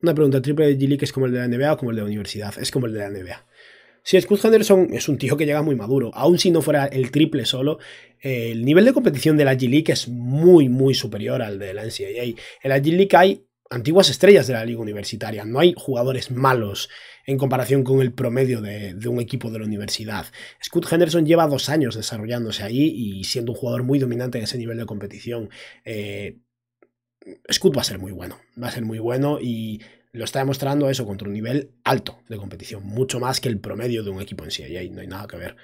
Una pregunta, triple de G-League es como el de la NBA o como el de la universidad. Es como el de la NBA. Si sí, Scott Henderson es un tío que llega muy maduro, aun si no fuera el triple solo, el nivel de competición de la G-League es muy, muy superior al de la NCAA. En la G-League hay antiguas estrellas de la liga universitaria, no hay jugadores malos en comparación con el promedio de, un equipo de la universidad. Scott Henderson lleva dos años desarrollándose ahí y siendo un jugador muy dominante en ese nivel de competición. Eh, Scoot va a ser muy bueno, va a ser muy bueno y lo está demostrando eso contra un nivel alto de competición, mucho más que el promedio de un equipo en sí, ahí no hay nada que ver.